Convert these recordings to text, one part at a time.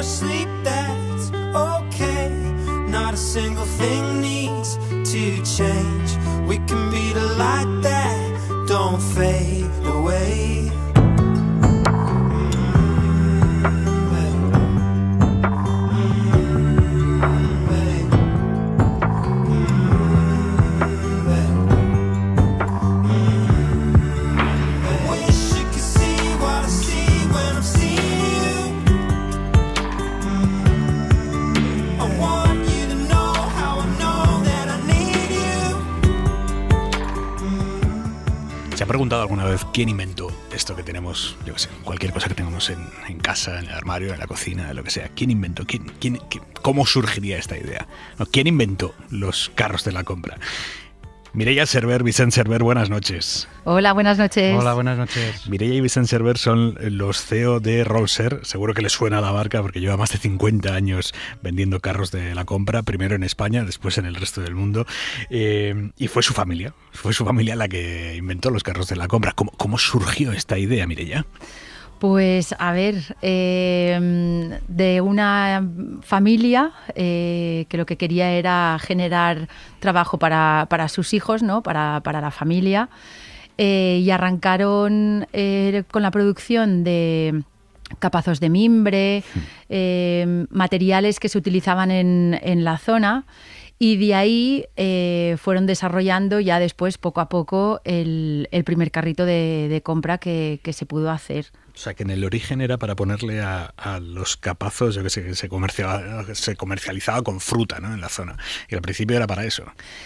asleep. alguna vez quién inventó esto que tenemos, yo sé, cualquier cosa que tengamos en, casa, en el armario, en la cocina, lo que sea? ¿Quién inventó? ¿Quién, quién, cómo surgiría esta idea? ¿Quién inventó los carros de la compra? Mireia Server, Vicente Server, buenas noches. Hola, buenas noches. Hola, buenas noches. Mireia y Vicente Server son los CEO de Rolls-Royce, Seguro que les suena la marca porque lleva más de 50 años vendiendo carros de la compra, primero en España, después en el resto del mundo. Eh, y fue su familia, fue su familia la que inventó los carros de la compra. ¿Cómo, cómo surgió esta idea, Mireia? Pues a ver, em, de una familia eh, que lo que quería era generar trabajo para, sus hijos, ¿no? para, la familia, eh, y arrancaron eh, con la producción de capazos de mimbre, hmm. materiales que se utilizaban en, en la zona. Y de ahí eh, fueron desarrollando ya después, poco a poco, el, primer carrito de, compra que, se pudo hacer. O sea, que en el origen era para ponerle a, los capazos, yo que sé, que se comercializaba, se comercializaba con fruta ¿no? en la zona. Y al principio era para eso.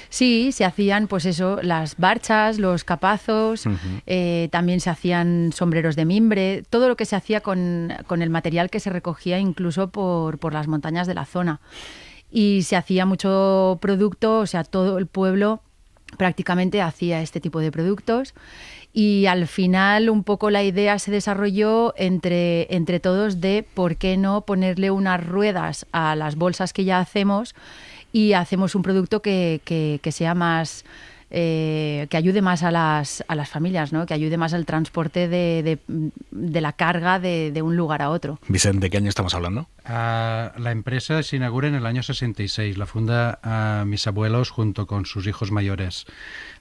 Sí, se hacían, pues eso, las barchas, los capazos, eh, también se hacían sombreros de mimbre, todo lo que se hacía con, el material que se recogía incluso por, por las montañas de la zona y se hacía mucho producto, o sea, todo el pueblo prácticamente hacía este tipo de productos y al final un poco la idea se desarrolló entre, entre todos de por qué no ponerle unas ruedas a las bolsas que ya hacemos y hacemos un producto que sea más eh, que ayude más a las, a las familias, ¿no? que ayude más al transporte de, de, la carga de, de, un lugar a otro. Vicente, ¿de qué año estamos hablando? Ah, la empresa se inaugura en el año 66, la funda a mis abuelos junto con sus hijos mayores.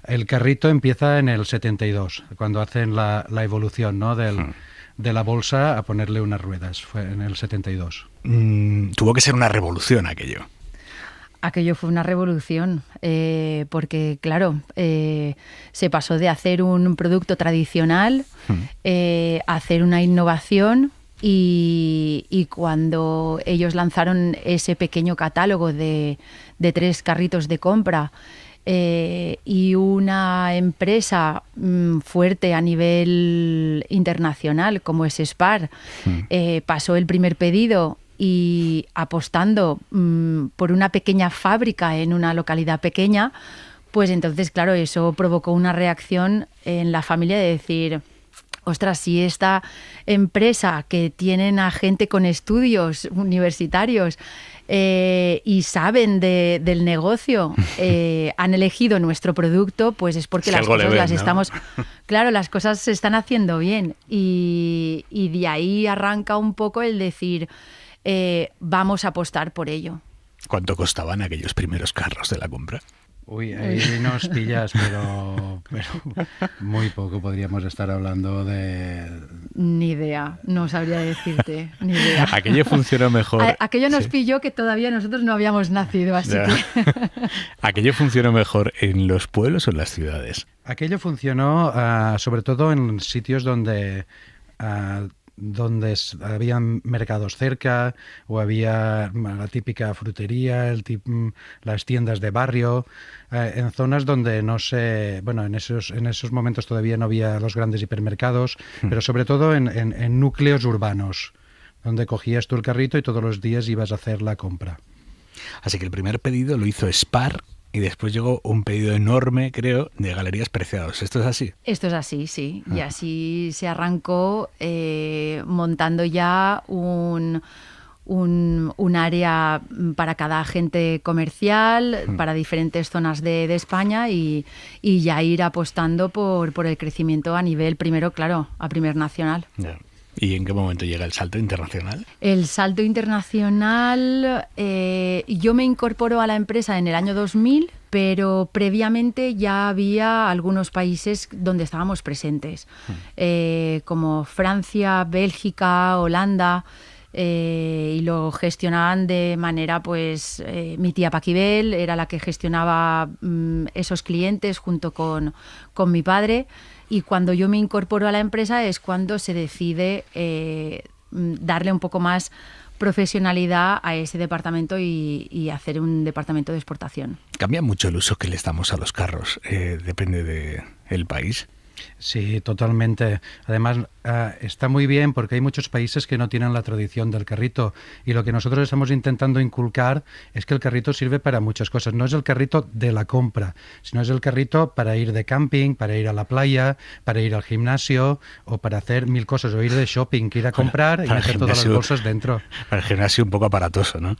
El carrito empieza en el 72, cuando hacen la, la evolución ¿no? Hmm. de la bolsa a ponerle unas ruedas. Fue en el 72. Mm, tuvo que ser una revolución aquello aquello fue una revolución, eh, porque claro, eh, se pasó de hacer un producto tradicional hmm. eh, a hacer una innovación. Y, cuando ellos lanzaron ese pequeño catálogo de, tres carritos de compra y una empresa mm, fuerte a nivel internacional como es Spar, hmm. pasó el primer pedido y apostando mm, por una pequeña fábrica en una localidad pequeña, pues entonces, claro, eso provocó una reacción en la familia de decir, ostras, si esta empresa que tienen a gente con estudios universitarios eh, y saben del negocio, eh, han elegido nuestro producto, pues es porque las cosas estamos... Claro, las cosas se están haciendo bien y, y de ahí arranca un poco el decir... Eh, vamos a apostar por ello. ¿Cuánto costaban aquellos primeros carros de la compra? Uy, ahí nos pillas, pero, muy poco podríamos estar hablando de... Ni idea, no sabría decirte, Aquello funcionó mejor. aquello nos pilló que todavía nosotros no habíamos nacido, así que... ¿Aquello funcionó mejor en los pueblos o en las ciudades? Aquello funcionó ah, sobre todo en sitios donde ah, donde había mercados cerca o había la típica frutería, el mm, las tiendas de barrio, eh, en zonas donde no se, bueno, en esos, en esos momentos todavía no había los grandes hipermercados, hmm. pero sobre todo en, en, núcleos urbanos, donde cogías tú el carrito y todos los días ibas a hacer la compra. Así que el primer pedido lo hizo Spar y después llegó un pedido enorme, creo, de Galerías Preciados. ¿Esto es así? Esto es así, sí. Y ah. así se arrancó eh, montando ya un, área para cada agente comercial, para diferentes zonas de, España y, ya ir apostando por, por, el crecimiento a nivel, primero, claro, a primer nacional. ¿Y en qué momento llega el salto internacional? El salto internacional, eh, yo me incorporo a la empresa en el año 2000, pero previamente ya había algunos países donde estábamos presentes, hmm. eh, como Francia, Bélgica, Holanda. Eh, y lo gestionaban de manera, pues mi tía Paquibel era la que gestionaba mm, esos clientes junto con, con mi padre. Y cuando yo me incorporo a la empresa es cuando se decide eh, mm, darle un poco más profesionalidad a ese departamento y, hacer un departamento de exportación. Cambia mucho el uso que le damos a los carros, eh, depende del país. Sí, totalmente. Además, ah, está muy bien porque hay muchos países que no tienen la tradición del carrito y lo que nosotros estamos intentando inculcar es que el carrito sirve para muchas cosas. No es el carrito de la compra, sino es el carrito para ir de camping, para ir a la playa, para ir al gimnasio o para hacer mil cosas, o ir de shopping, ir a comprar y meter todas las bolsas dentro. Para el gimnasio un poco aparatoso, ¿no?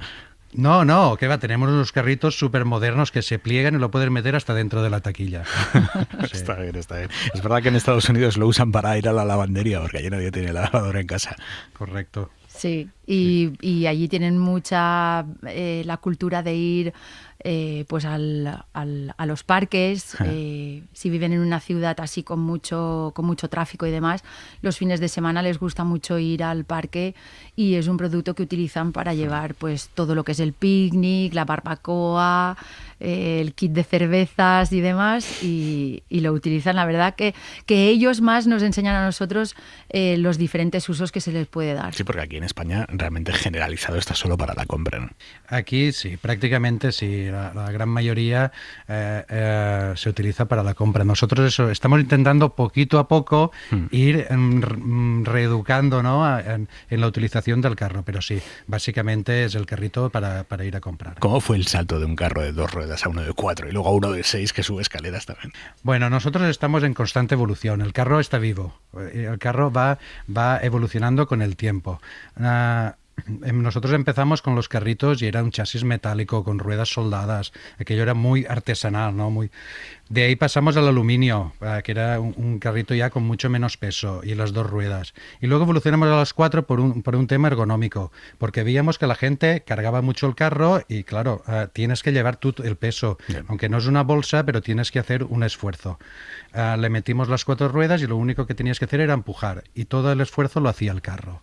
No, no, que va, tenemos unos carritos súper modernos que se pliegan y lo pueden meter hasta dentro de la taquilla. Está bien, está bien. Es verdad que en Estados Unidos lo usan para ir a la lavandería, porque allí nadie tiene lavadora en casa. Correcto. Sí, y, allí tienen mucha eh, la cultura de ir eh, pues al, a los parques, eh, si viven en una ciudad así con mucho, con mucho tráfico y demás, los fines de semana les gusta mucho ir al parque y es un producto que utilizan para llevar pues todo lo que es el picnic, la barbacoa, el kit de cervezas y demás, y, lo utilizan. La verdad que, que ellos más nos enseñan a nosotros eh, los diferentes usos que se les puede dar. Sí, porque aquí en España realmente generalizado está solo para la compra. Aquí sí, prácticamente sí. La, gran mayoría eh, eh, se utiliza para la compra. Nosotros eso, estamos intentando poquito a poco hmm. ir mm, mm, reeducando en, la utilización del carro, pero sí, básicamente es el carrito para ir a comprar. ¿Cómo fue el salto de un carro de dos ruedas? a uno de cuatro y luego a uno de seis que sube escaleras también. Bueno, nosotros estamos en constante evolución. El carro está vivo. Eh, el carro va, va evolucionando con el tiempo. Ah, Em, nosotros empezamos con los carritos y era un chasis metálico con ruedas soldadas. Aquello era muy artesanal, ¿no? Muy... De ahí pasamos al aluminio, eh, que era un, carrito ya con mucho menos peso y las dos ruedas. Y luego evolucionamos a las cuatro por un, tema ergonómico, porque veíamos que la gente cargaba mucho el carro y claro, eh, tienes que llevar tú el peso, aunque no es una bolsa, pero tienes que hacer un esfuerzo. Eh, le metimos las cuatro ruedas y lo único que tenías que hacer era empujar y todo el esfuerzo lo hacía el carro.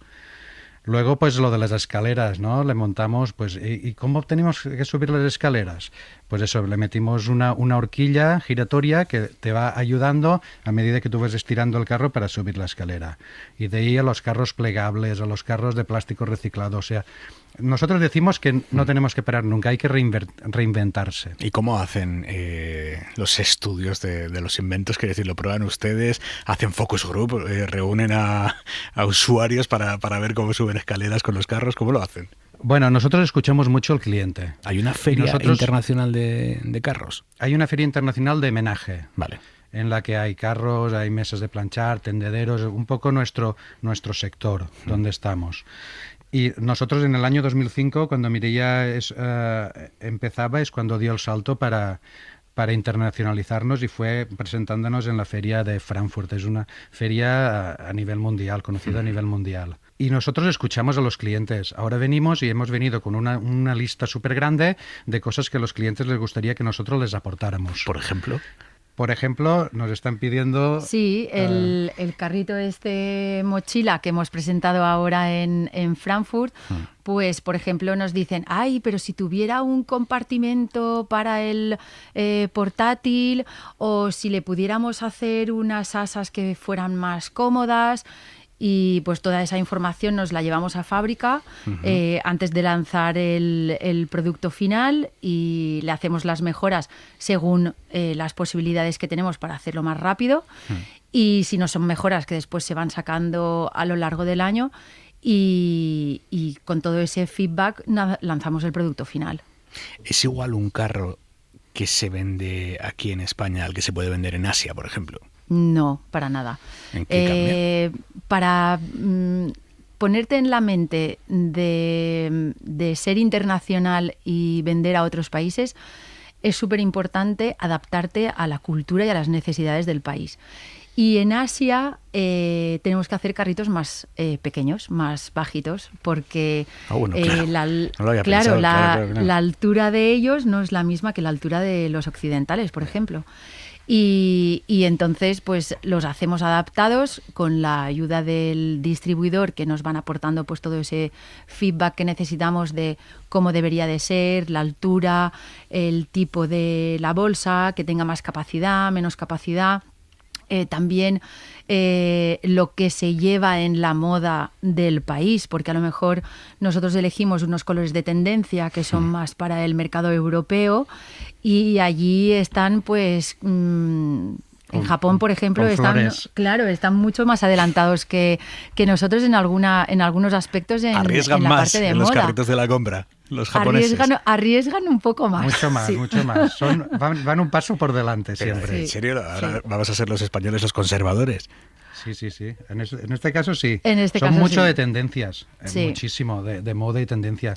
Luego, pues lo de las escaleras, ¿no? Le montamos, pues, ¿y, cómo tenemos que subir las escaleras? pues eso, le metimos una, horquilla giratoria que te va ayudando a medida que tú vas estirando el carro para subir la escalera. Y de ahí a los carros plegables, a los carros de plástico reciclado, o sea, nosotros decimos que no mm. tenemos que parar nunca, hay que reinventarse. ¿Y cómo hacen eh, los estudios de, los inventos? Quiero decir, lo prueban ustedes, hacen focus group, eh, reúnen a, usuarios para, para, ver cómo suben escaleras con los carros, ¿cómo lo hacen? Bueno, nosotros escuchamos mucho al cliente. Hay una feria internacional de, carros. Hay una feria internacional de homenaje, Vale. En la que hay carros, hay mesas de planchar, tendederos, un poco nuestro, nuestro sector donde estamos. Y nosotros en el año 2005, cuando Mirilla eh, empezaba, es cuando dio el salto para, internacionalizarnos y fue presentándonos en la feria de Frankfurt. Es una feria eh, a, nivel mundial, conocida a nivel mundial y nosotros escuchamos a los clientes. Ahora venimos y hemos venido con una, lista súper grande de cosas que a los clientes les gustaría que nosotros les aportáramos. Por ejemplo. Por ejemplo, nos están pidiendo... Sí, eh, el, carrito de carrito este mochila que hemos presentado ahora en, Frankfurt, mm. pues por ejemplo nos dicen, ay, pero si tuviera un compartimento para el eh, portátil o si le pudiéramos hacer unas asas que fueran más cómodas y pues toda esa información nos la llevamos a fábrica eh, antes de lanzar el, producto final y le hacemos las mejoras según eh, las posibilidades que tenemos para hacerlo más rápido hmm. y si no son mejoras que después se van sacando a lo largo del año y, y con todo ese feedback lanzamos el producto final. ¿Es igual un carro que se vende aquí en España al que se puede vender en Asia, por ejemplo? No, para nada. Eh, para mm, ponerte en la mente mm, de, ser internacional y vender a otros países, es súper importante adaptarte a la cultura y a las necesidades del país. Y en Asia eh, tenemos que hacer carritos más eh, pequeños, más bajitos, porque la altura de ellos no es la misma que la altura de los occidentales, por ejemplo. Y, entonces, pues los hacemos adaptados con la ayuda del distribuidor que nos van aportando pues todo ese feedback que necesitamos de cómo debería de ser, la altura, el tipo de la bolsa, que tenga más capacidad, menos capacidad. Eh, también eh, lo que se lleva en la moda del país, porque a lo mejor nosotros elegimos unos colores de tendencia que son más para el mercado europeo y allí están pues... Mm, en Japón, por ejemplo, están, claro, están mucho más adelantados que, nosotros en alguna, en algunos aspectos en, Arriesgan la más parte de en los carritos de la compra. Los japoneses. Arriesgan, un poco más. Mucho más, mucho más. van, un paso por delante siempre. en serio, ahora vamos a ser los españoles los conservadores. Sí, sí, sí. En, este caso sí. En este Son mucho de tendencias, eh, muchísimo de, de, moda y tendencia.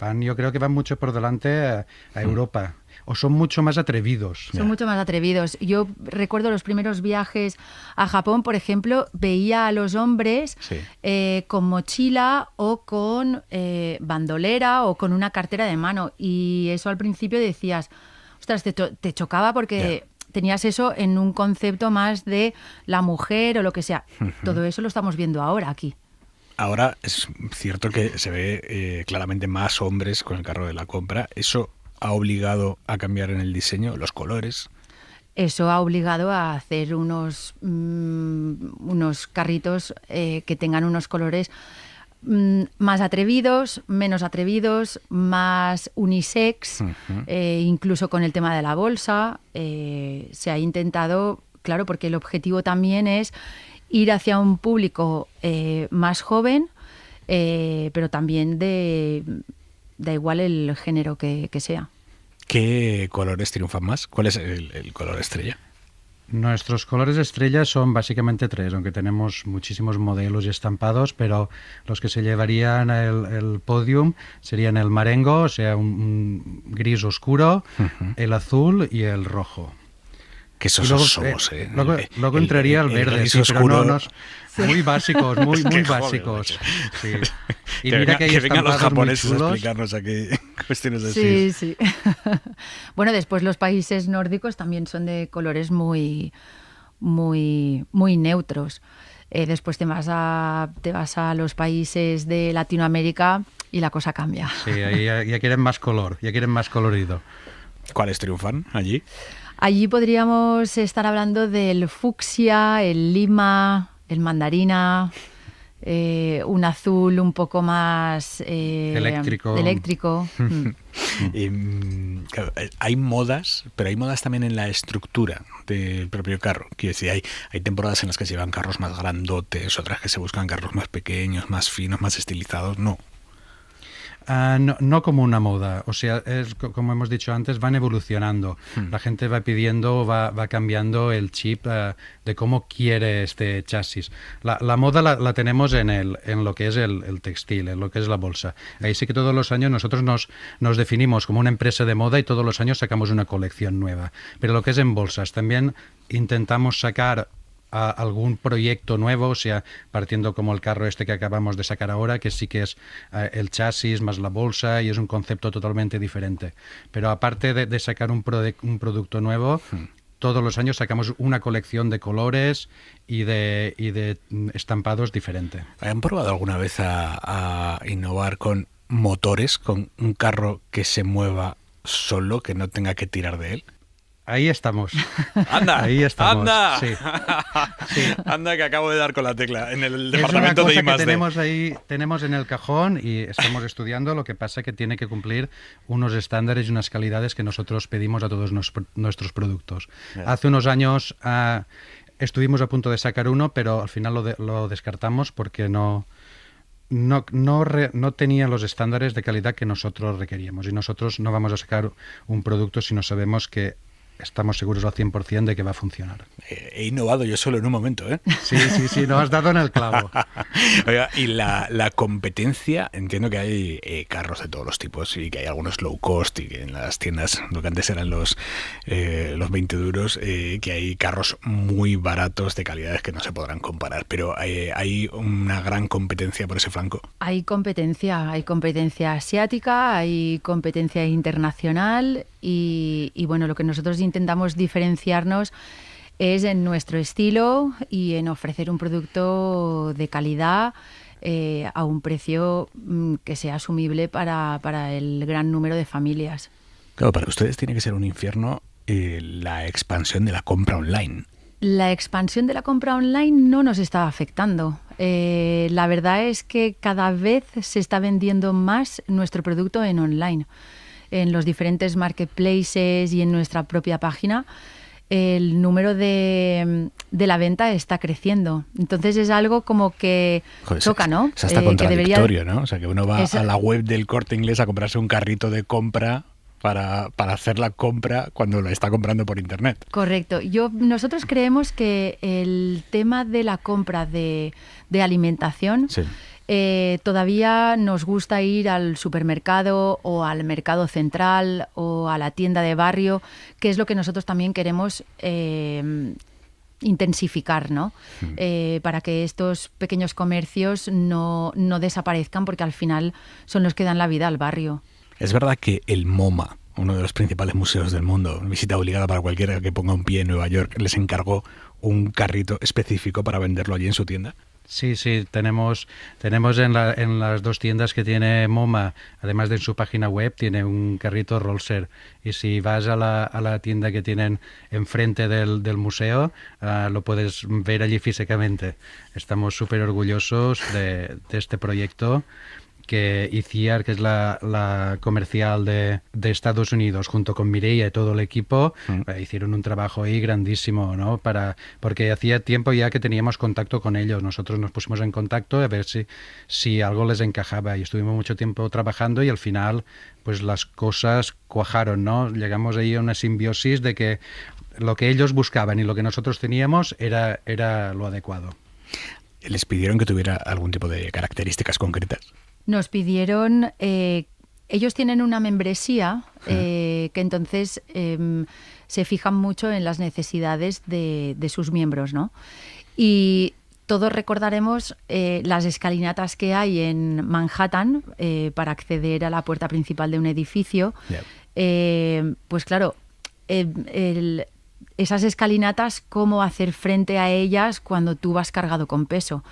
Van, yo creo que van mucho por delante a mm. Europa o son mucho más atrevidos. Son mucho más atrevidos. Yo recuerdo los primeros viajes a Japón, por ejemplo, veía a los hombres eh, con mochila o con eh, bandolera o con una cartera de mano. Y eso al principio decías, ostras, te, chocaba porque... tenías eso en un concepto más de la mujer o lo que sea. Todo eso lo estamos viendo ahora aquí. Ahora es cierto que se ve eh, claramente más hombres con el carro de la compra. Eso ha obligado a cambiar en el diseño, los colores? Eso ha obligado a hacer unos, mm, unos carritos eh, que tengan unos colores mm, más atrevidos, menos atrevidos, más unisex, eh, incluso con el tema de la bolsa. Eh, se ha intentado, claro, porque el objetivo también es ir hacia un público más joven, pero también de da igual el género que sea. ¿Qué colores triunfan más? ¿Cuál es el, color estrella? Nuestros colores estrella son básicamente tres, aunque tenemos muchísimos modelos y estampados, pero los que se llevarían el, el podium serían el marengo, o sea, un, gris oscuro, el azul y el rojo que esos luego, somos. Eh, ¿eh? luego, entraría el, verde, el oscuro. muy básicos, muy, básicos. Y que mira que, que vengan los japoneses a explicarnos aquí cuestiones Sí, sí. bueno, después los países nórdicos también son de colores muy, muy, muy neutros. Eh, después te vas, a, te vas a los países de Latinoamérica y la cosa cambia. Sí, ahí ya quieren más color, ya quieren más colorido. ¿Cuáles triunfan allí? Allí podríamos estar hablando del fucsia, el lima, el mandarina, eh, un azul un poco más eh, eléctrico. Mm. Mm, eh, hay modas, pero hay modas también en la estructura del propio carro. Quiero decir, hay, hay temporadas en las que se llevan carros más grandotes, otras que se buscan carros más pequeños, más finos, más estilizados. No, Ah, no, como una moda, o sea, como hemos dicho antes, van evolucionando. Hmm. La gente va pidiendo, va, cambiando el chip eh, de cómo quiere este chasis. La, moda la, la, tenemos en, el, en lo que es el, el, textil, en lo que es la bolsa. Ahí sí que todos los años nosotros nos, nos definimos como una empresa de moda y todos los años sacamos una colección nueva. Pero lo que es en bolsas, también intentamos sacar a algún proyecto nuevo, o sea, partiendo como el carro este que acabamos de sacar ahora, que sí que es eh, el chasis más la bolsa y es un concepto totalmente diferente. Pero aparte de, sacar un, producto nuevo, hmm. todos los años sacamos una colección de colores y de, de mm, estampados diferente. ¿Han probado alguna vez a, innovar con motores, con un carro que se mueva solo, que no tenga que tirar de él? Ahí estamos. Anda, ahí estamos. Anda, sí. anda que acabo de dar con la tecla en el departamento tenemos ahí, tenemos en el cajón y estamos estudiando. Lo que pasa que tiene que cumplir unos estándares y unas calidades que nosotros pedimos a todos nuestros productos. Hace unos años ah, estuvimos a punto de sacar uno, pero al final lo, descartamos porque no, no, no, tenía los estándares de calidad que nosotros requeríamos. Y nosotros no vamos a sacar un producto si no sabemos que estamos seguros al 100% de que va a funcionar. Eh, he innovado yo solo en un momento, ¿eh? Sí, sí, sí, nos has dado en el clavo. y la, competencia, entiendo que hay eh, carros de todos los tipos y que hay algunos low cost y que en las tiendas, lo que antes eran los, eh, los 20 duros, que hay carros muy baratos de calidades que no se podrán comparar, pero hay una gran competencia por ese flanco. Hay competencia, hay competencia asiática, hay competencia internacional y, y bueno, lo que nosotros intentamos diferenciarnos es en nuestro estilo y en ofrecer un producto de calidad eh, a un precio mm, que sea asumible para, para, el gran número de familias. Claro, para ustedes tiene que ser un infierno eh, la expansión de la compra online. La expansión de la compra online no nos está afectando. Eh, la verdad es que cada vez se está vendiendo más nuestro producto en online en los diferentes marketplaces y en nuestra propia página, el número de, la venta está creciendo. Entonces es algo como que toca, ¿no? contradictorio, eh, que debería... ¿no? O sea, que uno va a la web del corte inglés a comprarse un carrito de compra para, para, hacer la compra cuando la está comprando por internet. Correcto. Yo, nosotros creemos que el tema de la compra de, de alimentación sí eh, todavía nos gusta ir al supermercado o al mercado central o a la tienda de barrio, que es lo que nosotros también queremos. Em, intensificar, ¿no? Eh, para que estos pequeños comercios no desaparezcan, porque al final son los que dan la vida al barrio. Es verdad que el MoMA, uno de los principales museos del mundo, visita obligada para cualquiera que ponga un pie en Nueva York, les encargó un carrito específico para venderlo allí en su tienda. Sí, sí, tenemos, tenemos en, las dos tiendas que tiene MoMA, además de en su página web, tiene un carrito roller Y si vas a la, a la tienda que tienen enfrente del, museo, ah, lo puedes ver allí físicamente. Estamos súper orgullosos de, de este proyecto que ICIAR, que es la, comercial de, Estados Unidos, junto con Mireia y todo el equipo, mm. eh, hicieron un trabajo ahí grandísimo, ¿no? Para, porque hacía tiempo ya que teníamos contacto con ellos. Nosotros nos pusimos en contacto a ver si, si algo les encajaba y estuvimos mucho tiempo trabajando y al final pues las cosas cuajaron, ¿no? Llegamos ahí a una simbiosis de que lo que ellos buscaban y lo que nosotros teníamos era, era lo adecuado. ¿Les pidieron que tuviera algún tipo de características concretas? Nos pidieron, eh, ellos tienen una membresía eh, que entonces em, se fijan mucho en las necesidades de, sus miembros, ¿no? Y todos recordaremos eh, las escalinatas que hay en Manhattan para acceder a la puerta principal de un edificio. pues claro, el, esas escalinatas, cómo hacer frente a ellas cuando tú vas cargado con peso.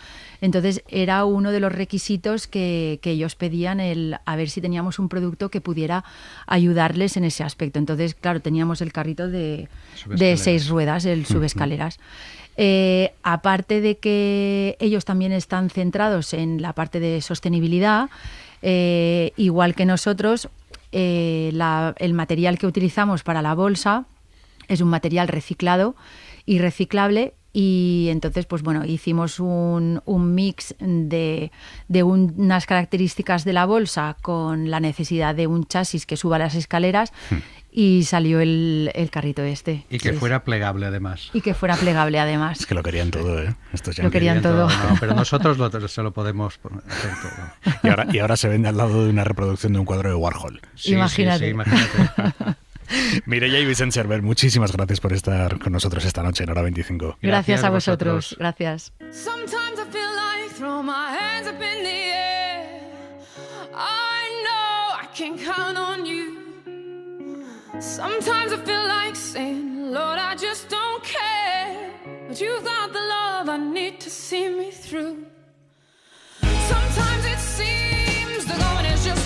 Entonces era uno de los requisitos que, ellos pedían, el a ver si teníamos un producto que pudiera ayudarles en ese aspecto. Entonces, claro, teníamos el carrito de, seis ruedas, el subescaleras. Eh, aparte de que ellos también están centrados en la parte de sostenibilidad, eh, igual que nosotros, eh, el material que utilizamos para la bolsa, es un material reciclado y reciclable y entonces, pues bueno, hicimos un, mix de, unas características de la bolsa con la necesidad de un chasis que suba las escaleras hmm. y salió el, carrito este. Y que fuera plegable además. Y que fuera plegable además. Es que lo querían todo, ¿eh? ya lo querían, todo. pero nosotros lo, se lo podemos hacer todo. Y ahora, y ahora se vende al lado de una reproducción de un cuadro de Warhol. Sí, imagínate. Mireya y Vicente Server, muchísimas gracias por estar con nosotros esta noche en Hora 25. Gracias, gracias a vosotros. vosotros. Gracias. Sometimes I feel like saying, Lord, I just don't care. But you've got the love I need to see me through. Sometimes it seems the going is just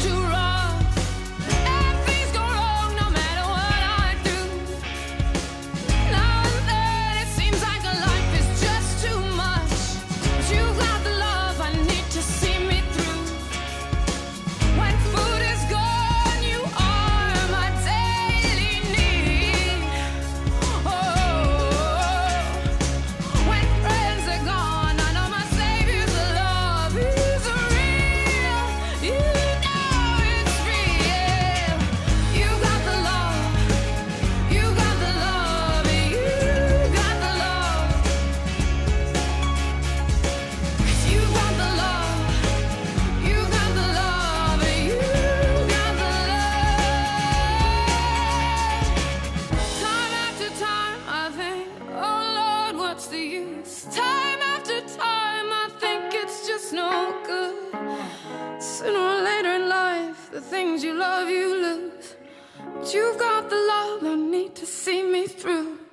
you've got the love I need to see me through.